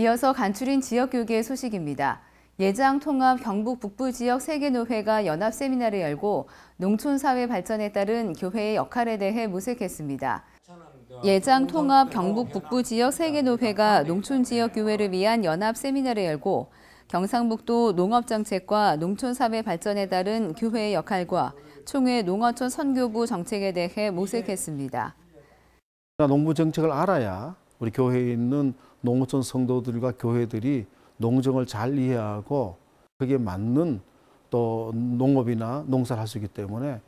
이어서 간추린 지역교계 소식입니다. 예장 통합 경북 북부 지역 세계노회가 연합 세미나를 열고 농촌사회 발전에 따른 교회의 역할에 대해 모색했습니다. 예장 통합 경북 북부 지역 세계노회가 농촌 지역 교회를 위한 연합 세미나를 열고 경상북도 농업정책과 농촌사회 발전에 따른 교회의 역할과 총회 농어촌 선교부 정책에 대해 모색했습니다. 농부 정책을 알아야 우리 교회에 있는 농어촌 성도들과 교회들이 농정을 잘 이해하고 그게 맞는 또 농업이나 농사를 할 수 있기 때문에